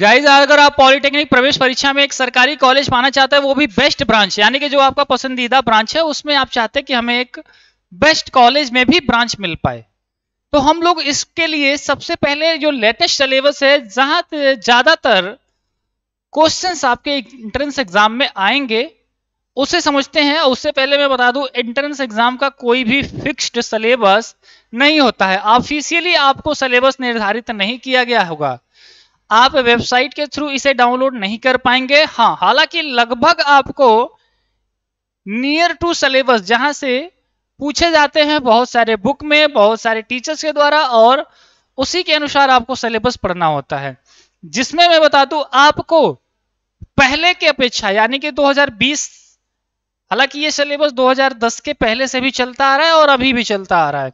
Guys अगर आप polytechnic प्रवेश परीक्षा में एक सरकारी कॉलेज पाना चाहते हैं वो भी बेस्ट ब्रांच यानी कि जो आपका पसंदीदा ब्रांच है उसमें आप चाहते हैं कि हमें एक बेस्ट कॉलेज में भी ब्रांच मिल पाए तो हम लोग इसके लिए सबसे पहले जो लेटेस्ट सिलेबस है जहां ज्यादातर क्वेश्चंस आपके एंट्रेंस एग्जाम में आएंगे उसे समझते हैं उससे पहले मैं बता दूं एंट्रेंस एग्जाम का कोई भी फिक्स्ड सिलेबस नहीं होता है ऑफिशियली आपको सिलेबस निर्धारित नहीं किया गया होगा आप वेबसाइट के थ्रू इसे डाउनलोड नहीं कर पाएंगे हाँ हालांकि लगभग आपको नियर टू सिलेबस जहां से पूछे जाते हैं बहुत सारे बुक में बहुत सारे टीचर्स के द्वारा और उसी के अनुसार आपको सिलेबस पढ़ना होता है जिसमें मैं बता दू आपको पहले की अपेक्षा यानी कि 2020 हालांकि ये सिलेबस 2010 के पहले से भी चलता आ रहा है और अभी भी चलता आ रहा है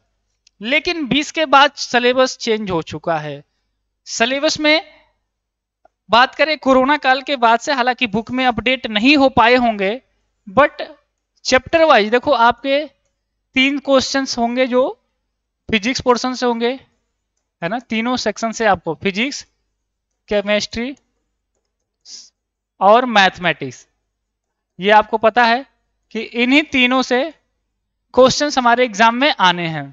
लेकिन 20 के बाद सिलेबस चेंज हो चुका है सिलेबस में बात करें कोरोना काल के बाद से हालांकि बुक में अपडेट नहीं हो पाए होंगे बट चैप्टर वाइज देखो आपके तीन क्वेश्चंस होंगे जो फिजिक्स पोर्शन से होंगे है ना तीनों सेक्शन से आपको फिजिक्स केमिस्ट्री और मैथमेटिक्स ये आपको पता है कि इन्हीं तीनों से क्वेश्चंस हमारे एग्जाम में आने हैं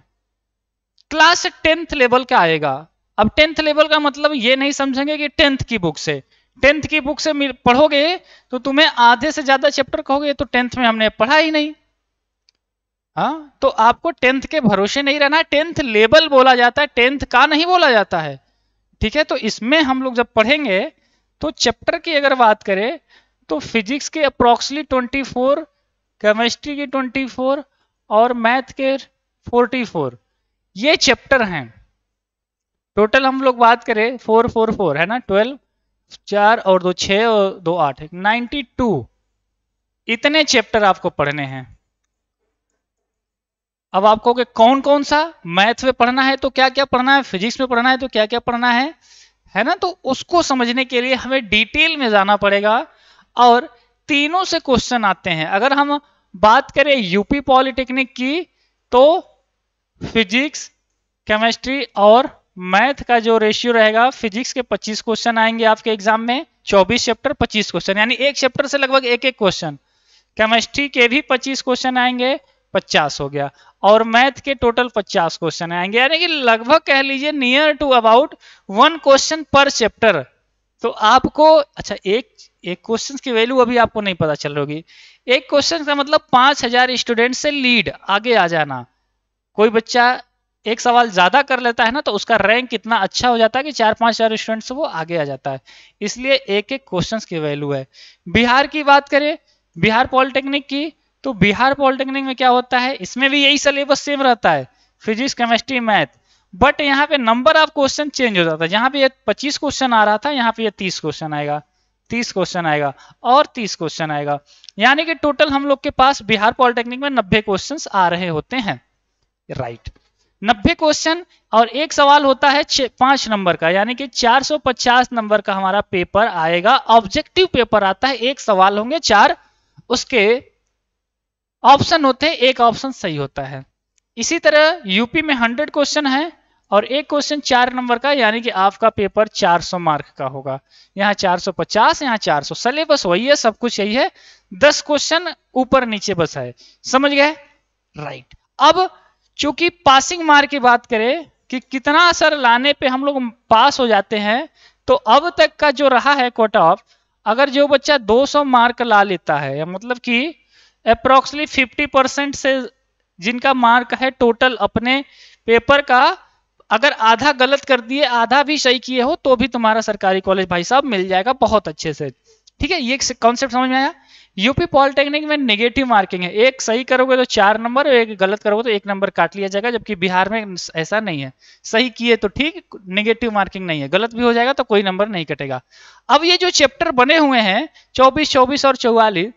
क्लास टेंथ लेवल का आएगा अब टेंथ लेवल का मतलब ये नहीं समझेंगे कि टेंथ की बुक से टेंथ की बुक से पढ़ोगे तो तुम्हें आधे से ज्यादा चैप्टर कहोगे तो टेंथ में हमने पढ़ा ही नहीं हाँ तो आपको टेंथ के भरोसे नहीं रहना टेंथ लेवल बोला जाता है टेंथ का नहीं बोला जाता है ठीक है तो इसमें हम लोग जब पढ़ेंगे तो चैप्टर की अगर बात करें तो फिजिक्स के अप्रोक्सली 24 केमिस्ट्री के 24 और मैथ के 44 ये चैप्टर हैं टोटल हम लोग बात करें फोर फोर फोर है ना ट्वेल्व चार और दो छ और दो आठ नाइन्टी टू इतने चैप्टर आपको पढ़ने हैं अब आपको के कौन कौन सा मैथ में पढ़ना है तो क्या क्या पढ़ना है फिजिक्स में पढ़ना है तो क्या क्या पढ़ना है है ना तो उसको समझने के लिए हमें डिटेल में जाना पड़ेगा और तीनों से क्वेश्चन आते हैं अगर हम बात करें यूपी पॉलिटेक्निक की तो फिजिक्स केमिस्ट्री और मैथ का जो रेशियो रहेगा फिजिक्स के 25 क्वेश्चन आएंगे आपके एग्जाम में 24 चैप्टर 25 क्वेश्चन यानी एक चैप्टर से लगभग एक एक क्वेश्चन केमिस्ट्री के भी 25 क्वेश्चन आएंगे 50 हो गया और मैथ के टोटल 50 क्वेश्चन आएंगे यानी कि लगभग कह लीजिए near to about one question पर चैप्टर तो आपको अच्छा एक एक क्वेश्चन की वैल्यू अभी आपको नहीं पता चल रही एक क्वेश्चन का मतलब पांच हजार स्टूडेंट से लीड आगे आ जाना कोई बच्चा एक सवाल ज्यादा कर लेता है ना तो उसका रैंक इतना अच्छा हो जाता है कि चार पांच चार स्टूडेंट वो आगे आ जाता है इसलिए एक एक क्वेश्चन की वैल्यू है बिहार की बात करें बिहार पॉलिटेक्निक की तो बिहार पॉलिटेक्निक में क्या होता है इसमें भी यही सिलेबस सेम रहता है फिजिक्स केमिस्ट्री मैथ बट यहाँ पे नंबर ऑफ क्वेश्चन चेंज हो जाता है यहाँ पे पच्चीस क्वेश्चन आ रहा था यहाँ पे तीस क्वेश्चन आएगा तीस क्वेश्चन आएगा और तीस क्वेश्चन आएगा यानी कि टोटल हम लोग के पास बिहार पॉलिटेक्निक में नब्बे क्वेश्चन आ रहे होते हैं राइट right. नब्बे क्वेश्चन और एक सवाल होता है पांच नंबर का यानी कि 450 नंबर का हमारा पेपर आएगा ऑब्जेक्टिव पेपर आता है एक सवाल होंगे चार उसके ऑप्शन होते हैं एक ऑप्शन सही होता है इसी तरह यूपी में हंड्रेड क्वेश्चन है और एक क्वेश्चन चार नंबर का यानी कि आपका पेपर 400 मार्क का होगा यहाँ 450 यहाँ चार सिलेबस वही है सब कुछ यही है दस क्वेश्चन ऊपर नीचे बस है समझ गए राइट अब चूंकि पासिंग मार की बात करें कि कितना असर लाने पे हम लोग पास हो जाते हैं तो अब तक का जो रहा है कोट ऑफ अगर जो बच्चा 200 मार्क ला लेता है मतलब कि अप्रोक्सली 50 परसेंट से जिनका मार्क है टोटल अपने पेपर का अगर आधा गलत कर दिए आधा भी सही किए हो तो भी तुम्हारा सरकारी कॉलेज भाई साहब मिल जाएगा बहुत अच्छे से ठीक है ये कॉन्सेप्ट समझ में आया यूपी पॉलिटेक्निक में नेगेटिव मार्किंग है एक सही करोगे तो चार नंबर और एक गलत करोगे तो एक नंबर काट लिया जाएगा जबकि बिहार में ऐसा नहीं है सही किए तो ठीक नेगेटिव मार्किंग नहीं है गलत भी हो जाएगा तो कोई नंबर नहीं कटेगा अब ये जो चैप्टर बने हुए हैं चौबीस चौबीस और चौवालीस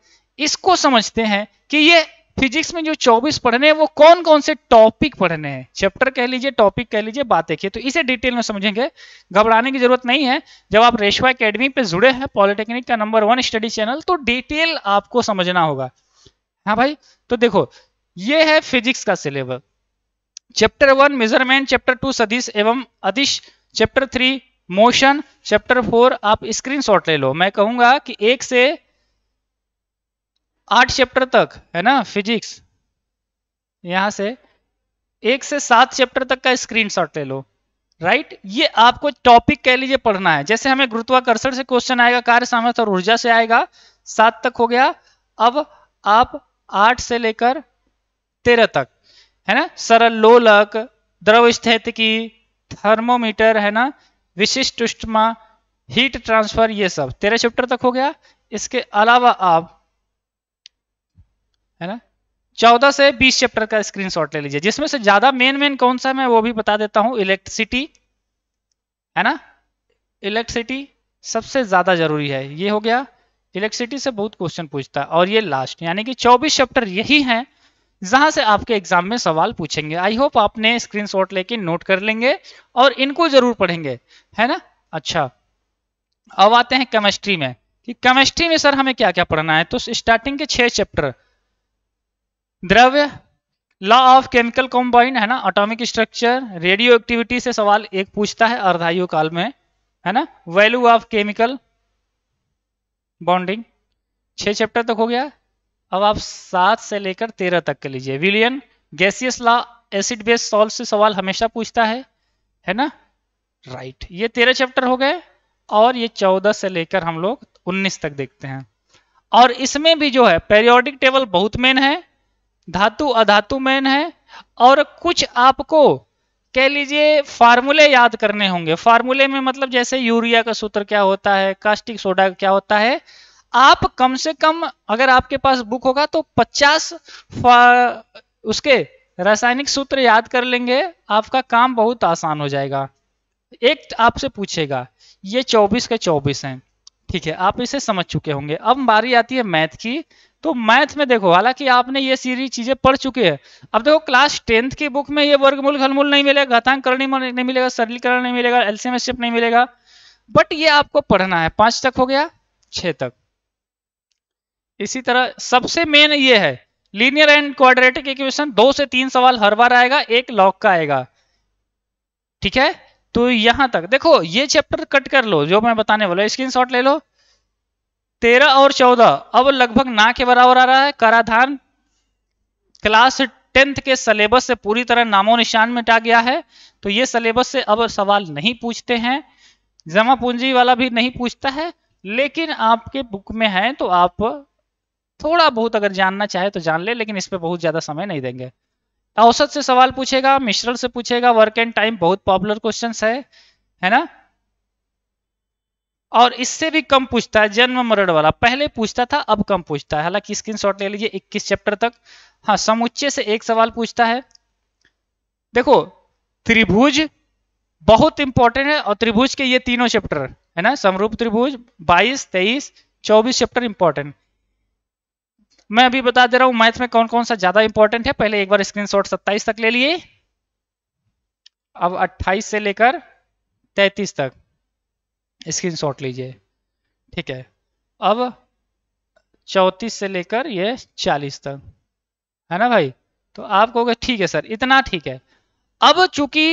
इसको समझते हैं कि ये फिजिक्स में जो 24 पढ़ने हैं वो कौन कौन से टॉपिक पढ़ने हैं चैप्टर कह लीजिए टॉपिक कह लीजिए बात देखिए तो इसे डिटेल में समझेंगे घबराने की जरूरत नहीं है जब आप रेशवा एकेडमी पे जुड़े हैं पॉलिटेक्निक का नंबर वन स्टडी चैनल तो डिटेल आपको समझना होगा हाँ भाई तो देखो ये है फिजिक्स का syllabus chapter one measurement chapter two सदीश एवं अदिश chapter three motion chapter four आप स्क्रीन ले लो मैं कहूंगा कि एक से आठ चैप्टर तक है ना फिजिक्स यहां से एक से सात चैप्टर तक का स्क्रीनशॉट ले लो राइट ये आपको टॉपिक कह लीजिए पढ़ना है जैसे हमें गुरुत्वाकर्षण से क्वेश्चन आएगा कार्य सामर्थ्य और ऊर्जा से आएगा सात तक हो गया अब आप आठ से लेकर तेरह तक है ना सरल लोलक द्रव स्थित की थर्मोमीटर है ना विशिष्ट उष्मा हीट ट्रांसफर ये सब तेरह चैप्टर तक हो गया इसके अलावा आप है ना चौदह से बीस चैप्टर का स्क्रीन ले लीजिए जिसमें से ज्यादा मेन मेन कौन सा मैं वो भी बता देता हूँ इलेक्ट्रिसिटी है ना इलेक्ट्रिसिटी सबसे ज्यादा जरूरी है ये हो गया इलेक्ट्रिसिटी से बहुत क्वेश्चन पूछता है और ये लास्ट यानी कि 24 चैप्टर यही हैं जहां से आपके एग्जाम में सवाल पूछेंगे आई होप आपने स्क्रीनशॉट लेके नोट कर लेंगे और इनको जरूर पढ़ेंगे है ना अच्छा अब आते हैं केमिस्ट्री में कि केमिस्ट्री में सर हमें क्या क्या पढ़ना है तो स्टार्टिंग के छह चैप्टर द्रव्य लॉ ऑफ केमिकल कॉम्बाइन है ना अटोमिक स्ट्रक्चर रेडियो एक्टिविटी से सवाल एक पूछता है अर्धायु काल में है ना वैल्यू ऑफ केमिकल बॉन्डिंग छह चैप्टर तक हो गया अब आप सात से लेकर तेरह तक के लीजिए विलियन gaseous law acid base solve से सवाल हमेशा पूछता है है ना राइट right. ये तेरह चैप्टर हो गए और ये चौदह से लेकर हम लोग उन्नीस तक देखते हैं और इसमें भी जो है पेरियोडिक टेबल बहुत मेन है धातु अधातु मैन है और कुछ आपको कह लीजिए फार्मूले याद करने होंगे फार्मूले में मतलब जैसे यूरिया का सूत्र क्या होता है कास्टिक सोडा का क्या होता है आप कम से कम अगर आपके पास बुक होगा तो 50 उसके रासायनिक सूत्र याद कर लेंगे आपका काम बहुत आसान हो जाएगा एक आपसे पूछेगा ये 24 के 24 हैं ठीक है आप इसे समझ चुके होंगे अब बारी आती है मैथ की तो मैथ में देखो हालांकि आपने ये सीरी चीजें पढ़ चुकी है अब देखो क्लास टेंथ की बुक में ये वर्गमूल घलमूल नहीं मिलेगा घातांक करणी नहीं मिलेगा सरलीकरण नहीं मिलेगा एलसीएम स्टेप नहीं मिलेगा बट ये आपको पढ़ना है पांच तक हो गया छह तक इसी तरह सबसे मेन ये है लीनियर एंड क्वाड्रेटिक इक्वेशन दो से तीन सवाल हर बार आएगा एक लॉक का आएगा ठीक है तो यहां तक देखो ये चैप्टर कट कर लो जो मैं बताने वाला स्क्रीन ले लो तेरह और चौदह अब लगभग ना के बराबर आ रहा है कराधान क्लास टेंथ के सिलेबस से पूरी तरह नामो निशान मिटा गया है तो ये सिलेबस से अब सवाल नहीं पूछते हैं जमा पूंजी वाला भी नहीं पूछता है लेकिन आपके बुक में है तो आप थोड़ा बहुत अगर जानना चाहे तो जान ले, लेकिन इस पर बहुत ज्यादा समय नहीं देंगे औसत से सवाल पूछेगा मिश्रण से पूछेगा वर्क एंड टाइम बहुत पॉपुलर क्वेश्चन है है ना और इससे भी कम पूछता है जन्म मरण वाला पहले पूछता था अब कम पूछता है हालांकि स्क्रीन शॉट ले लीजिए 21 चैप्टर तक हाँ समुच्चय से एक सवाल पूछता है देखो त्रिभुज बहुत इंपॉर्टेंट है और त्रिभुज के ये तीनों चैप्टर है ना समरूप त्रिभुज 22, 23, 24 चैप्टर इंपॉर्टेंट मैं अभी बता दे रहा हूं मैथ में कौन कौन सा ज्यादा इंपॉर्टेंट है पहले एक बार स्क्रीनशॉट 27 तक ले लिए अब 28 से लेकर 33 तक स्क्रीन लीजिए ठीक है अब चौतीस से लेकर ये चालीस तक है ना भाई तो आप कहोगे ठीक है सर इतना ठीक है अब चूंकि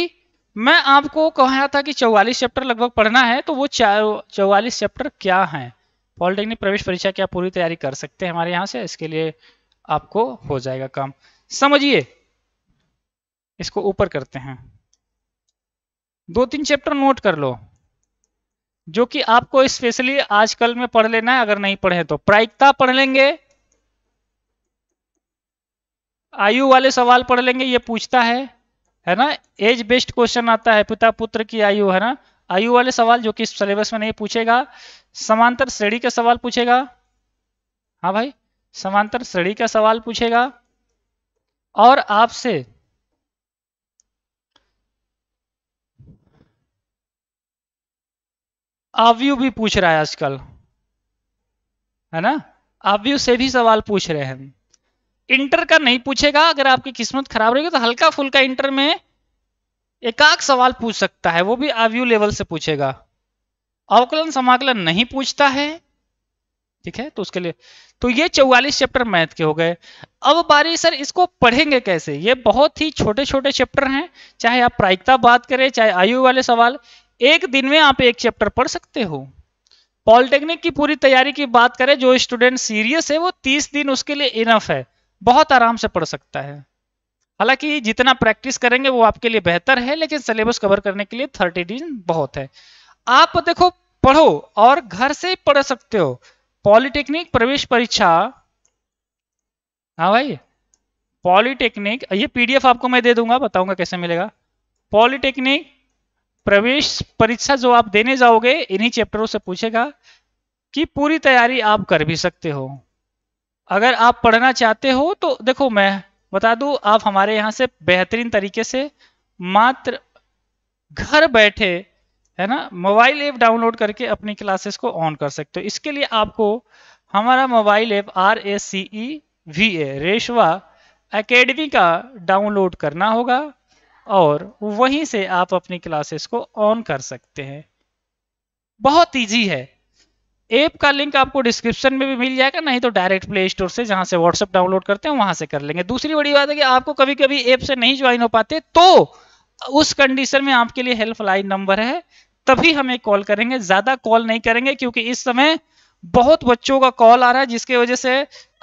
मैं आपको कहा था कि चौवालीस चैप्टर लगभग पढ़ना है तो वो चौवालीस चैप्टर क्या है पॉलिटेक्निक प्रवेश परीक्षा की आप पूरी तैयारी कर सकते हैं हमारे यहाँ से इसके लिए आपको हो जाएगा काम समझिए इसको ऊपर करते हैं दो तीन चैप्टर नोट कर लो जो कि आपको स्पेशली आजकल में पढ़ लेना है अगर नहीं पढ़े तो प्रायिकता पढ़ लेंगे आयु वाले सवाल पढ़ लेंगे ये पूछता है है ना एज बेस्ड क्वेश्चन आता है पिता पुत्र की आयु है ना आयु वाले सवाल जो कि सिलेबस में नहीं पूछेगा समांतर श्रेणी का सवाल पूछेगा हाँ भाई समांतर श्रेणी का सवाल पूछेगा और आपसे आवयू भी पूछ रहा है आजकल है ना आवयू से भी सवाल पूछ रहे हैं इंटर का नहीं पूछेगा अगर आपकी किस्मत खराब रहेगी तो हल्का फुल्का इंटर में एकाक सवाल पूछ सकता है वो भी आवयू लेवल से पूछेगा अवकलन समाकलन नहीं पूछता है ठीक है तो उसके लिए तो ये चौवालीस चैप्टर मैथ के हो गए अब बारी सर इसको पढ़ेंगे कैसे ये बहुत ही छोटे छोटे चैप्टर हैं चाहे आप प्रायिकता बात करें चाहे आयु वाले सवाल एक दिन में आप एक चैप्टर पढ़ सकते हो पॉलिटेक्निक की पूरी तैयारी की बात करें जो स्टूडेंट सीरियस है वो तीस दिन उसके लिए इनफ है बहुत आराम से पढ़ सकता है हालांकि जितना प्रैक्टिस करेंगे वो आपके लिए बेहतर है लेकिन सिलेबस कवर करने के लिए थर्टी दिन बहुत है आप देखो पढ़ो और घर से ही पढ़ सकते हो पॉलिटेक्निक प्रवेश परीक्षा हाँ भाई पॉलिटेक्निक ये पीडीएफ आपको मैं दे दूंगा बताऊंगा कैसे मिलेगा पॉलिटेक्निक प्रवेश परीक्षा जो आप देने जाओगे इन्हीं चैप्टरों से पूछेगा कि पूरी तैयारी आप कर भी सकते हो अगर आप पढ़ना चाहते हो तो देखो मैं बता दूं आप हमारे यहाँ से बेहतरीन तरीके से मात्र घर बैठे है ना मोबाइल ऐप डाउनलोड करके अपनी क्लासेस को ऑन कर सकते हो इसके लिए आपको हमारा mobile app R A C E V A Reshwa academy का डाउनलोड करना होगा और वहीं से आप अपनी क्लासेस को ऑन कर सकते हैं बहुत ईजी है ऐप का लिंक आपको डिस्क्रिप्शन में भी मिल जाएगा नहीं तो डायरेक्ट प्ले स्टोर से जहां से व्हाट्सएप डाउनलोड करते हैं वहां से कर लेंगे दूसरी बड़ी बात है कि आपको कभी कभी ऐप से नहीं ज्वाइन हो पाते तो उस कंडीशन में आपके लिए हेल्पलाइन नंबर है तभी हमें कॉल करेंगे ज्यादा कॉल नहीं करेंगे क्योंकि इस समय बहुत बच्चों का कॉल आ रहा है जिसकी वजह से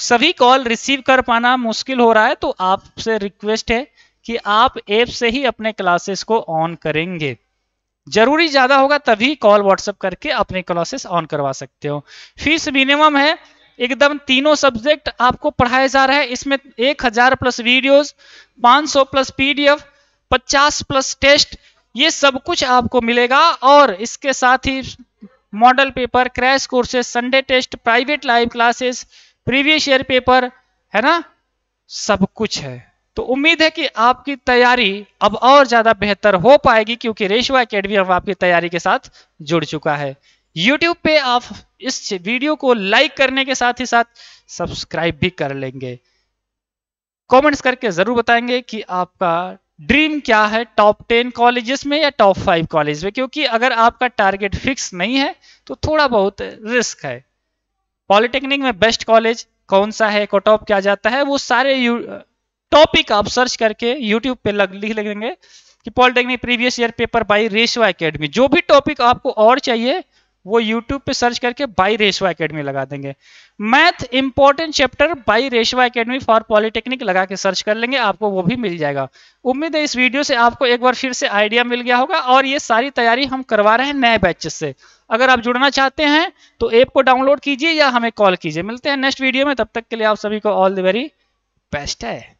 सभी कॉल रिसीव कर पाना मुश्किल हो रहा है तो आपसे रिक्वेस्ट है कि आप ऐप से ही अपने क्लासेस को ऑन करेंगे जरूरी ज्यादा होगा तभी कॉल व्हाट्सएप करके अपने क्लासेस ऑन करवा सकते हो फीस मिनिमम है एकदम तीनों सब्जेक्ट आपको पढ़ाया जा रहा है इसमें एक हजार plus videos 500 plus PDF 50 plus test ये सब कुछ आपको मिलेगा और इसके साथ ही model paper crash courses Sunday test private live classes previous year paper है ना सब कुछ है तो उम्मीद है कि आपकी तैयारी अब और ज्यादा बेहतर हो पाएगी क्योंकि रेशो अकेडमी अब आपकी तैयारी के साथ जुड़ चुका है YouTube पे आप इस वीडियो को लाइक करने के साथ ही साथ सब्सक्राइब भी कर लेंगे कमेंट्स करके जरूर बताएंगे कि आपका ड्रीम क्या है टॉप टेन कॉलेजेस में या टॉप फाइव कॉलेज में क्योंकि अगर आपका टारगेट फिक्स नहीं है तो थोड़ा बहुत रिस्क है पॉलिटेक्निक में बेस्ट कॉलेज कौन सा है कटॉप क्या जाता है वो सारे टॉपिक आप सर्च करके यूट्यूब पे लग लिख लेंगे कि polytechnic previous year paper by Reshwa academy जो भी टॉपिक आपको और चाहिए वो यूट्यूब पे सर्च करके बाई रेशवा अकेडमी लगा देंगे math important chapter by Reshwa academy for polytechnic लगा के सर्च कर लेंगे आपको वो भी मिल जाएगा उम्मीद है इस वीडियो से आपको एक बार फिर से आइडिया मिल गया होगा और ये सारी तैयारी हम करवा रहे हैं नए बैचेस से अगर आप जुड़ना चाहते हैं तो ऐप को डाउनलोड कीजिए या हमें कॉल कीजिए मिलते हैं नेक्स्ट वीडियो में तब तक के लिए आप सभी को ऑल द वेरी बेस्ट है